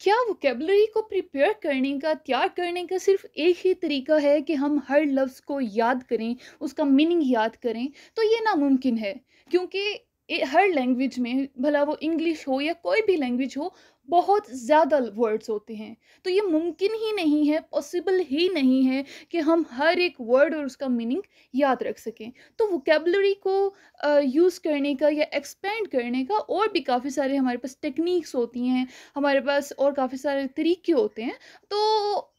क्या वोकेबलरी को प्रिपेयर करने का तैयार करने का सिर्फ एक ही तरीका है कि हम हर लफ्ज़ को याद करें उसका मीनिंग याद करें तो ये नामुमकिन है क्योंकि हर लैंग्वेज में भला वो इंग्लिश हो या कोई भी लैंग्वेज हो बहुत ज़्यादा वर्ड्स होते हैं तो ये मुमकिन ही नहीं है पॉसिबल ही नहीं है कि हम हर एक वर्ड और उसका मीनिंग याद रख सकें तो वोकेबलरी को यूज़ करने का या एक्सपेंड करने का और भी काफ़ी सारे हमारे पास टेक्निक्स होती हैं हमारे पास और काफ़ी सारे तरीके होते हैं तो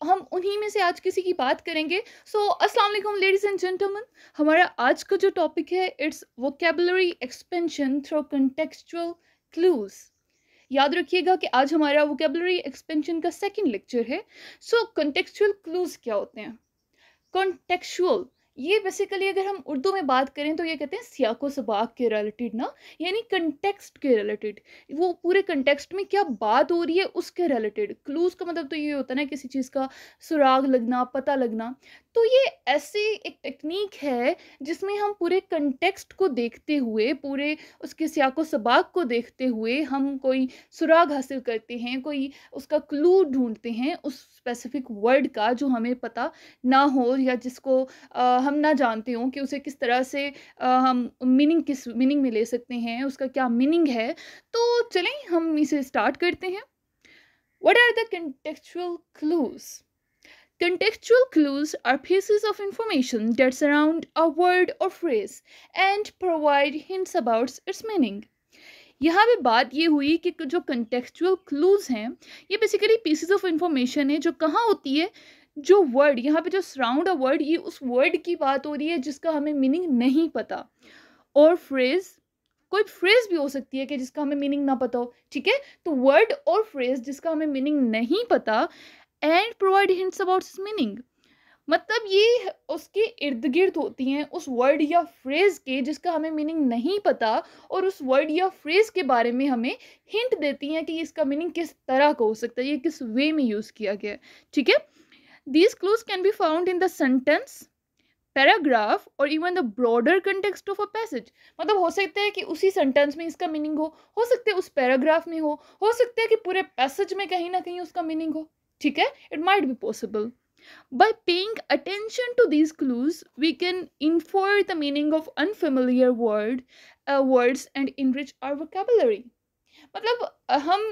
हम उन्हीं में से आज किसी की बात करेंगे सो अस्सलाम वालेकुम लेडीज़ एंड जेंटलमैन हमारा आज का जो टॉपिक है it's vocabulary expansion through contextual clues याद रखिएगा कि आज हमारा वोकेबलरी एक्सपेंशन का सेकेंड लेक्चर है सो कॉन्टेक्चुअल क्लूज क्या होते हैं कॉन्टेक्चुअल ये बेसिकली अगर हम उर्दू में बात करें तो ये कहते हैं सियाको सबाक के रिलेटेड ना यानी कंटेक्स्ट के रिलेटेड वो पूरे कंटेक्स्ट में क्या बात हो रही है उसके रिलेटेड क्लूज का मतलब तो ये होता है ना किसी चीज़ का सुराग लगना पता लगना तो ये ऐसी एक टेक्निक है जिसमें हम पूरे कंटेक्स्ट को देखते हुए पूरे उसके सियाको सबाक को देखते हुए हम कोई सुराग हासिल करते हैं कोई उसका क्लू ढूंढते हैं उस स्पेसिफिक वर्ड का जो हमें पता ना हो या जिसको आ, हम ना जानते हों कि उसे किस तरह से हम मीनिंग किस मीनिंग में ले सकते हैं उसका क्या मीनिंग है तो चलें हम इसे स्टार्ट करते हैं what are the contextual clues Contextual clues are pieces of information that surround a word or phrase and provide hints about its meaning. यहाँ पे बात ये हुई कि जो contextual clues हैं ये basically pieces of information है जो कहाँ होती है जो वर्ड यहाँ पे जो सराउंड अ वर्ड ये उस वर्ड की बात हो रही है जिसका हमें मीनिंग नहीं पता और फ्रेज़ कोई फ्रेज भी हो सकती है कि जिसका हमें मीनिंग ना पता हो ठीक है तो वर्ड और फ्रेज जिसका हमें मीनिंग नहीं पता एंड प्रोवाइड हिंट्स अबाउट इस मीनिंग मतलब ये उसके इर्द गिर्द होती हैं उस वर्ड या फ्रेज के जिसका हमें मीनिंग नहीं पता और उस वर्ड या फ्रेज के बारे में हमें हिंट देती हैं कि इसका मीनिंग किस तरह का हो सकता है ये किस वे में यूज़ किया गया है ठीक है these clues can be found in the sentence paragraph or even the broader context of a passage मतलब हो सकता है कि उसी सेंटेंस में इसका मीनिंग हो हो सकता है उस पैराग्राफ में हो हो सकता है कि पूरे पैसेज में कहीं ना कहीं उसका मीनिंग हो ठीक है it might be possible by paying attention to these clues we can infer the meaning of unfamiliar word words and enrich our vocabulary मतलब हम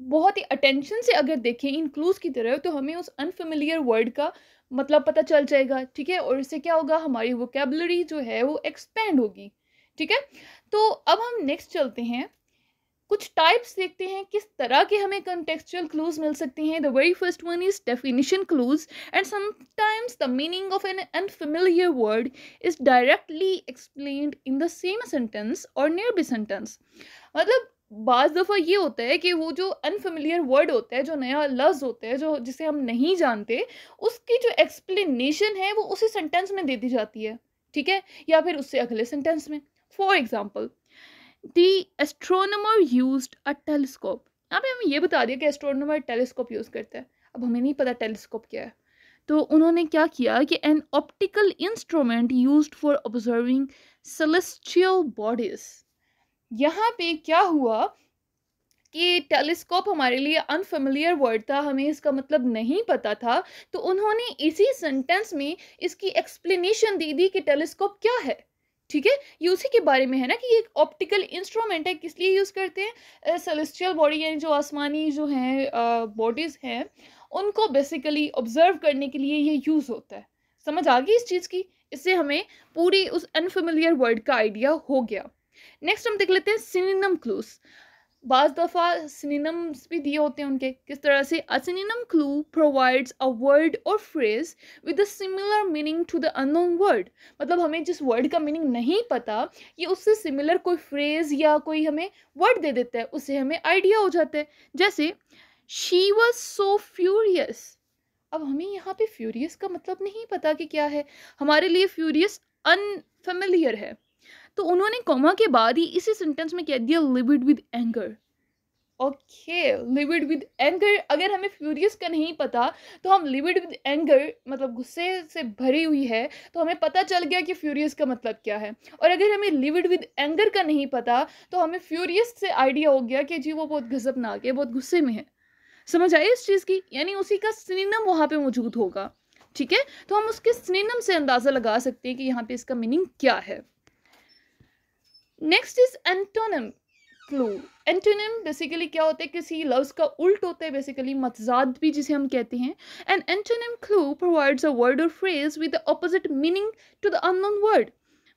बहुत ही अटेंशन से अगर देखें इन क्लूज़ की तरह तो हमें उस अनफेमिलियर वर्ड का मतलब पता चल जाएगा ठीक है और इससे क्या होगा हमारी वोकेबलरी जो है वो एक्सपेंड होगी ठीक है तो अब हम नेक्स्ट चलते हैं कुछ टाइप्स देखते हैं किस तरह के हमें कंटेक्चुअल क्लूज मिल सकते हैं the very first one is definition clues and sometimes the meaning of an unfamiliar word is directly explain in the same sentence or nearby sentence मतलब बाज़ दफ़ा ये होता है कि वो जो अनफेमिलियर वर्ड होता है जो नया लफ्ज़ होता है जो जिसे हम नहीं जानते उसकी जो एक्सप्लेनेशन है वो उसी सेंटेंस में दे दी जाती है ठीक है या फिर उससे अगले सेंटेंस में for example the astronomer use a telescope यहाँ पे हमें ये बता दिया कि एस्ट्रोनमर टेलीस्कोप यूज़ करता है अब हमें नहीं पता टेलीस्कोप क्या है तो उन्होंने क्या किया कि an optical instrument use for observing celestial bodies यहाँ पे क्या हुआ कि टेलीस्कोप हमारे लिए अनफेमिलियर वर्ड था हमें इसका मतलब नहीं पता था तो उन्होंने इसी सेंटेंस में इसकी एक्सप्लेनेशन दी दी कि टेलीस्कोप क्या है ठीक है ये उसी के बारे में है ना कि ये एक ऑप्टिकल इंस्ट्रूमेंट है किस लिए यूज़ करते हैं सेलेस्टियल बॉडी यानी जो आसमानी जो हैं बॉडीज़ हैं उनको बेसिकली ऑब्जर्व करने के लिए ये यूज़ होता है समझ आ गई इस चीज़ की इससे हमें पूरी उस अनफेमिलियर वर्ड का आइडिया हो गया नेक्स्ट हम देख लेते हैं सिनिनम क्लूस बाज दफ़ा सिनिनम्स भी दिए होते हैं उनके किस तरह से a synonym clue provides a word or phrase with a similar meaning to the unknown word मतलब हमें जिस वर्ड का मीनिंग नहीं पता ये उससे सिमिलर कोई फ्रेज या कोई हमें वर्ड दे देता है उससे हमें आइडिया हो जाता है जैसे शी वॉज सो फ्यूरियस अब हमें यहाँ पे फ्यूरियस का मतलब नहीं पता कि क्या है हमारे लिए फ्यूरियस अनफेमिलियर है तो उन्होंने कॉमा के बाद ही इसी सेंटेंस में कह दिया livid with anger okay livid with anger अगर हमें फ्यूरियस का नहीं पता तो हम लिविड विद एंगर मतलब गुस्से से भरी हुई है तो हमें पता चल गया कि फ्यूरियस का मतलब क्या है और अगर हमें लिविड विद एंगर का नहीं पता तो हमें फ्यूरियस से आइडिया हो गया कि जी वो बहुत गजबनाक है बहुत गुस्से में है समझ आई इस चीज़ की यानी उसी का सिनेम वहाँ पर मौजूद होगा ठीक है तो हम उसके सिनेम से अंदाज़ा लगा सकते हैं कि यहाँ पे इसका मीनिंग क्या है next is antonym clue antonym basically क्या होता है किसी लफ्ज का उल्ट होता है बेसिकली मतजाद भी जिसे हम कहते हैं and antonym clue provides a word or phrase with the opposite meaning to the unknown word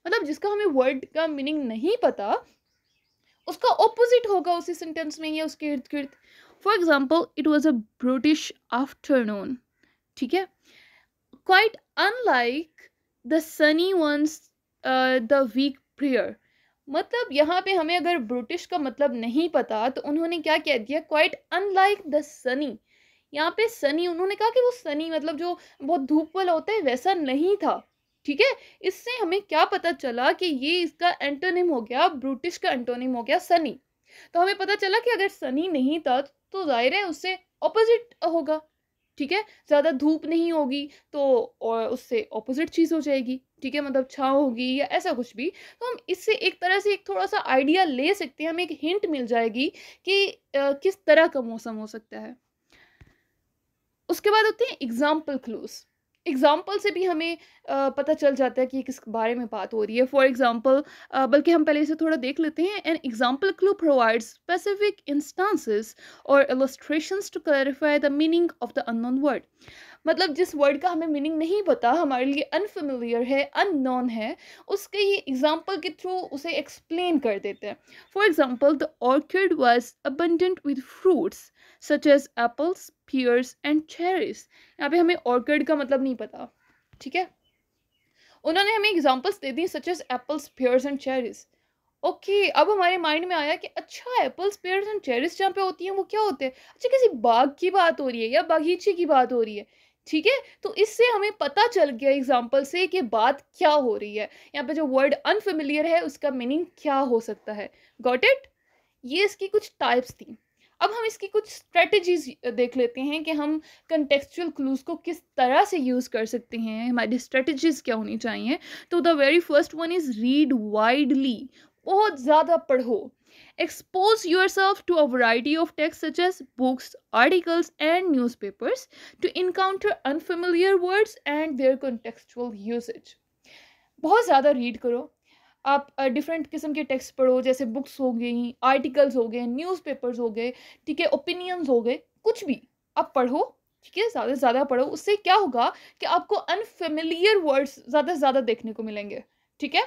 मतलब जिसका हमें वर्ड का मीनिंग नहीं पता उसका ऑपोजिट होगा उसी सेंटेंस में या उसके इर्द गिर्द for example it was a British afternoon ठीक है quite unlike the sunny ones the week prior मतलब यहाँ पे हमें अगर ब्रिटिश का मतलब नहीं पता तो उन्होंने क्या कह दिया क्वाइट अनलाइक द सनी यहाँ पे सनी उन्होंने कहा कि वो सनी मतलब जो बहुत धूप वाला होता है वैसा नहीं था ठीक है इससे हमें क्या पता चला कि ये इसका एंटोनिम हो गया ब्रिटिश का एंटोनिम हो गया सनी तो हमें पता चला कि अगर सनी नहीं था तो जाहिर है उससे ऑपोजिट होगा ठीक है ज़्यादा धूप नहीं होगी तो उससे ऑपोजिट चीज़ हो जाएगी ठीक है मतलब छाँव होगी या ऐसा कुछ भी तो हम इससे एक तरह से एक थोड़ा सा आइडिया ले सकते हैं हमें एक हिंट मिल जाएगी कि आ, किस तरह का मौसम हो सकता है उसके बाद होते हैं एग्ज़ाम्पल क्लूज़ एग्ज़ाम्पल से भी हमें आ, पता चल जाता है कि किस बारे में बात हो रही है फॉर एग्ज़ाम्पल बल्कि हम पहले इसे थोड़ा देख लेते हैं an example clue provide specific instances or illustration to clarify the meaning of the unknown word मतलब जिस वर्ड का हमें मीनिंग नहीं पता हमारे लिए अनफेमिलियर है अननोन है उसके ये एग्जाम्पल के थ्रू उसे एक्सप्लेन कर देते हैं for example the orchard was abundant with fruits such as apples pears and cherries यहाँ पे हमें ऑर्किड का मतलब नहीं पता ठीक है उन्होंने हमें एग्जाम्पल्स दे दी such as apples pears and cherries okay okay, अब हमारे माइंड में आया कि अच्छा एप्पल्स पेयर्स एंड चेरिस जहाँ पे होती हैं वो क्या होते हैं अच्छा किसी बाग की बात हो रही है या बागीचे की बात हो रही है ठीक है तो इससे हमें पता चल गया एग्जाम्पल से कि बात क्या हो रही है यहाँ पे जो वर्ड अनफेमिलियर है उसका मीनिंग क्या हो सकता है गॉट इट ये इसकी कुछ टाइप्स थी अब हम इसकी कुछ स्ट्रेटजीज देख लेते हैं कि हम कंटेक्चुअल क्लूज को किस तरह से यूज़ कर सकते हैं हमारी स्ट्रेटजीज क्या होनी चाहिए तो the very first one is read widely बहुत ज़्यादा पढ़ो Expose yourself to a variety of texts such as books, articles, and newspapers to encounter unfamiliar words and their contextual usage. बहुत ज़्यादा रीड करो आप डिफरेंट किस्म के टेक्स्ट पढ़ो जैसे बुक्स हो गई आर्टिकल्स हो गए न्यूज़पेपर्स हो गए ठीक है ओपिनियंस हो गए कुछ भी आप पढ़ो ठीक है ज़्यादा से ज़्यादा पढ़ो उससे क्या होगा कि आपको अनफेमिलियर वर्ड्स ज़्यादा से ज़्यादा देखने को मिलेंगे ठीक है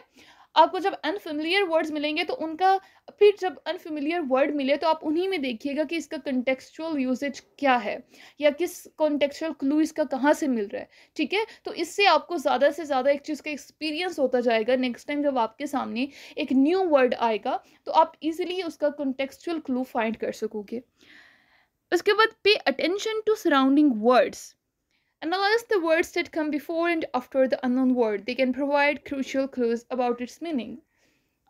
आपको जब अनफेमिलियर वर्ड्स मिलेंगे तो उनका फिर जब अनफेमिलियर वर्ड मिले तो आप उन्हीं में देखिएगा कि इसका कंटेक्चुअल यूजेज क्या है या किस कॉन्टेक्चुअल क्लू इसका कहाँ से मिल रहा है ठीक है तो इससे आपको ज़्यादा से ज़्यादा एक चीज़ का एक्सपीरियंस होता जाएगा नेक्स्ट टाइम जब आपके सामने एक न्यू वर्ड आएगा तो आप इजिली उसका कंटेक्चुअल क्लू फाइंड कर सकोगे उसके बाद pay attention to surrounding words Analyze the words that come before and after the unknown word. They can provide crucial clues about its meaning.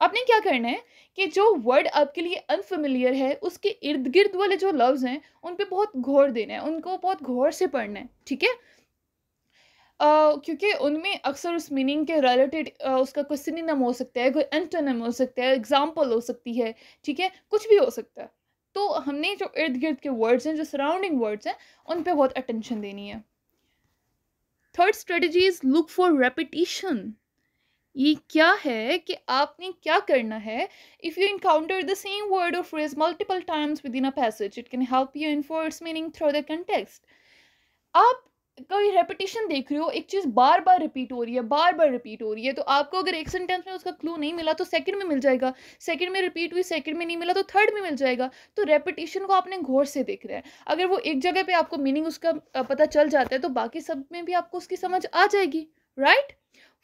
आपने क्या करना है कि जो वर्ड आपके लिए अनफेमिलियर है उसके इर्द गिर्द वाले जो लफ्ज़ हैं उन पे बहुत घोर देना है उनको बहुत घोर से पढ़ना है ठीक है Uh, क्योंकि उनमें अक्सर उस मीनिंग के रिलेटेड uh, उसका कोई सिनिनम हो सकता है कोई एंटोनम हो सकता है एग्जाम्पल हो सकती है ठीक है कुछ भी हो सकता है तो हमने जो इर्द गिर्द के वर्ड्स हैं जो सराउंडिंग वर्ड्स हैं उन पर बहुत अटेंशन देनी है third strategy is look for repetition ये क्या है कि आपने क्या करना है if you encounter the same word or phrase multiple times within a passage it can help you infer its meaning through the context आप कोई रेपिटेशन देख रहे हो एक चीज़ बार बार रिपीट हो रही है बार बार रिपीट हो रही है तो आपको अगर एक सेंटेंस में उसका क्लू नहीं मिला तो सेकंड में मिल जाएगा सेकंड में रिपीट हुई सेकंड में नहीं मिला तो थर्ड में मिल जाएगा तो रेपिटेशन को आपने घोर से देख रहे हैं अगर वो एक जगह पर आपको मीनिंग उसका पता चल जाता है तो बाकी सब में भी आपको उसकी समझ आ जाएगी right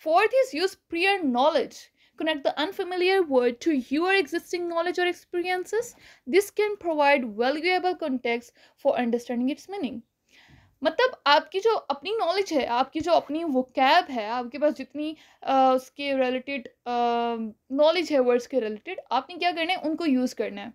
fourth is use prior knowledge connect the unfamiliar word to your existing knowledge or experiences. This can provide valuable context for understanding its meaning. मतलब आपकी जो अपनी नॉलेज है आपकी जो अपनी वो कैब है आपके पास जितनी आ, उसके रिलेटेड नॉलेज है वर्ड्स के रिलेटेड आपने क्या करना है उनको यूज़ करना है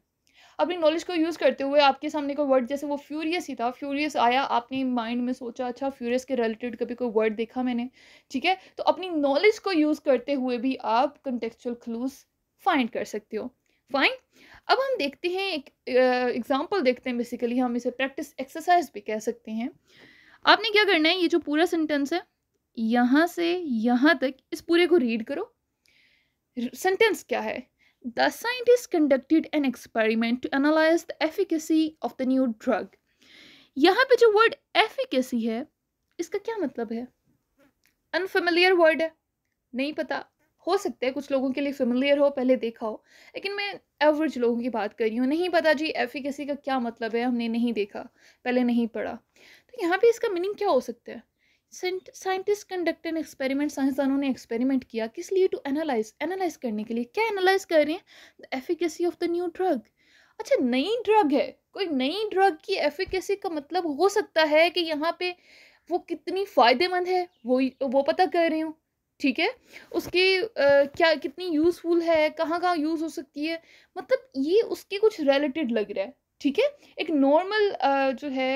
अपनी नॉलेज को यूज़ करते हुए आपके सामने कोई वर्ड जैसे वो फ्यूरियस ही था फ्यूरियस आया आपने माइंड में सोचा अच्छा फ्यूरियस के रिलेटेड कभी कोई वर्ड देखा मैंने ठीक है तो अपनी नॉलेज को यूज़ करते हुए भी आप कंटेक्चुअल क्लूज फाइंड कर सकते हो फाइन अब हम देखते हैं एक एग्ज़ाम्पल देखते हैं बेसिकली हम इसे प्रैक्टिस एक्सरसाइज भी कह सकते हैं आपने क्या करना है ये जो पूरा सेंटेंस है यहाँ से यहाँ तक इस पूरे को रीड करो सेंटेंस क्या है the scientist conducted an experiment to analyze the efficacy of the new drug यहाँ पे जो वर्ड एफिकेसी है इसका क्या मतलब है अनफेमिलियर वर्ड है नहीं पता हो सकता है कुछ लोगों के लिए फेमिलियर हो पहले देखा हो लेकिन मैं एवरेज लोगों की बात कर रही हूँ नहीं पता जी एफिकेसी का क्या मतलब है हमने नहीं देखा पहले नहीं पढ़ा तो यहाँ पे इसका मीनिंग क्या हो सकता है साइंटिस्ट कंडक्ट एन एक्सपेरिमेंट साइंसदानों ने एक्सपेरिमेंट किया किस लिए टू एनालाइज एनालाइज करने के लिए क्या एनालाइज कर रहे हैं the efficacy of the new drug अच्छा नई ड्रग है कोई नई ड्रग की एफिकेसी का मतलब हो सकता है कि यहाँ पे वो कितनी फ़ायदेमंद है वो वो पता कर रही हूँ ठीक है उसकी आ, क्या कितनी यूज़फुल है कहाँ कहाँ यूज़ हो सकती है मतलब ये उसके कुछ रिलेटेड लग रहा है ठीक है एक नॉर्मल जो है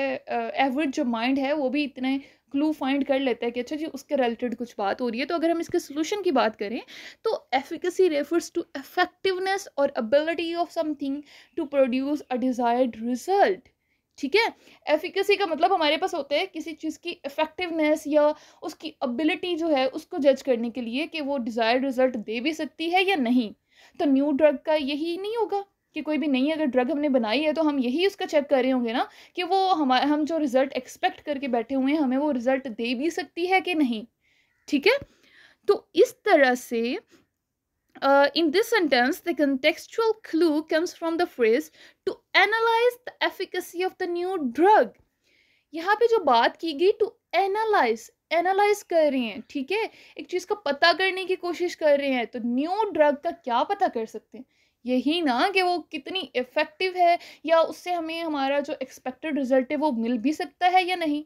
एवरेज जो माइंड है वो भी इतने क्लू फाइंड कर लेता है कि अच्छा जी उसके रिलेटेड कुछ बात हो रही है तो अगर हम इसके सोल्यूशन की बात करें तो efficacy refers to effectiveness or ability of something to produce a desired result ठीक है एफिकेसी का मतलब हमारे पास होता है किसी चीज़ की इफेक्टिवनेस या उसकी अबिलिटी जो है उसको जज करने के लिए कि वो डिज़ायर्ड रिजल्ट दे भी सकती है या नहीं तो न्यू ड्रग का यही नहीं होगा कि कोई भी नई अगर ड्रग हमने बनाई है तो हम यही उसका चेक कर रहे होंगे ना कि वो हमारे हम जो रिज़ल्ट एक्सपेक्ट करके बैठे हुए हैं हमें वो रिज़ल्ट दे भी सकती है कि नहीं ठीक है तो इस तरह से uh, in this sentence, the contextual clue comes from the phrase to analyze the efficacy of the new drug. यहाँ पे जो बात की गई टू एनालाइज एनालाइज कर रहे हैं ठीक है एक चीज़ का पता करने की कोशिश कर रहे हैं तो न्यू ड्रग का क्या पता कर सकते हैं यही ना कि वो कितनी इफ़ेक्टिव है या उससे हमें हमारा जो एक्सपेक्टेड रिजल्ट है वो मिल भी सकता है या नहीं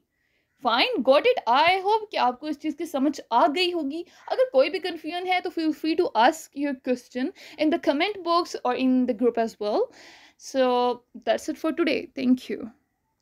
fine got it I hope कि आपको इस चीज़ की समझ आ गई होगी अगर कोई भी कन्फ्यूजन है तो feel free to ask your question in the comment box or in the group as well so that's it for today thank you